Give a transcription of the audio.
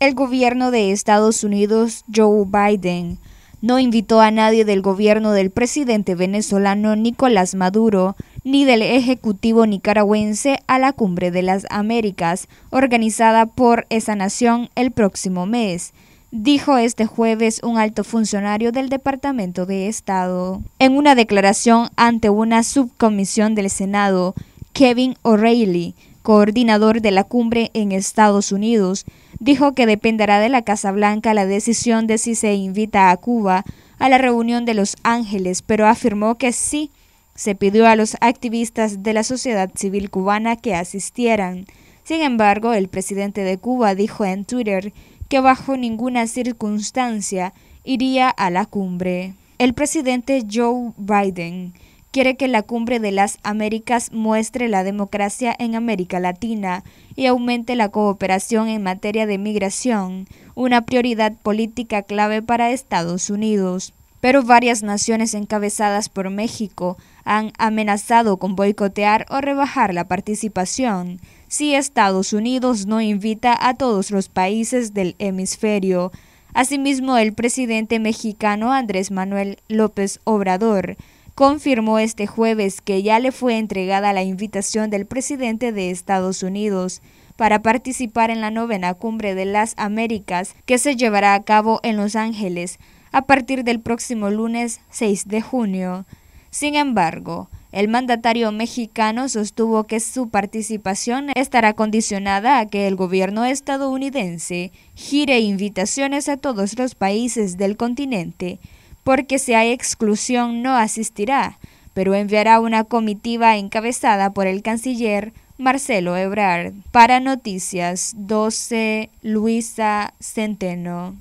El gobierno de Estados Unidos, Joe Biden, no invitó a nadie del gobierno del presidente venezolano Nicolás Maduro ni del Ejecutivo nicaragüense a la Cumbre de las Américas, organizada por esa nación el próximo mes, dijo este jueves un alto funcionario del Departamento de Estado. En una declaración ante una subcomisión del Senado, Kevin O'Reilly, coordinador de la cumbre en Estados Unidos, dijo que dependerá de la Casa Blanca la decisión de si se invita a Cuba a la reunión de Los Ángeles, pero afirmó que sí se pidió a los activistas de la sociedad civil cubana que asistieran. Sin embargo, el presidente de Cuba dijo en Twitter que bajo ninguna circunstancia iría a la cumbre. El presidente Joe Biden quiere que la cumbre de las Américas muestre la democracia en América Latina y aumente la cooperación en materia de migración, una prioridad política clave para Estados Unidos. Pero varias naciones encabezadas por México han amenazado con boicotear o rebajar la participación si Estados Unidos no invita a todos los países del hemisferio. Asimismo, el presidente mexicano Andrés Manuel López Obrador confirmó este jueves que ya le fue entregada la invitación del presidente de Estados Unidos para participar en la novena cumbre de las Américas que se llevará a cabo en Los Ángeles a partir del próximo lunes 6 de junio. Sin embargo, el mandatario mexicano sostuvo que su participación estará condicionada a que el gobierno estadounidense gire invitaciones a todos los países del continente porque si hay exclusión no asistirá, pero enviará una comitiva encabezada por el canciller Marcelo Ebrard. Para Noticias 12, Luisa Centeno.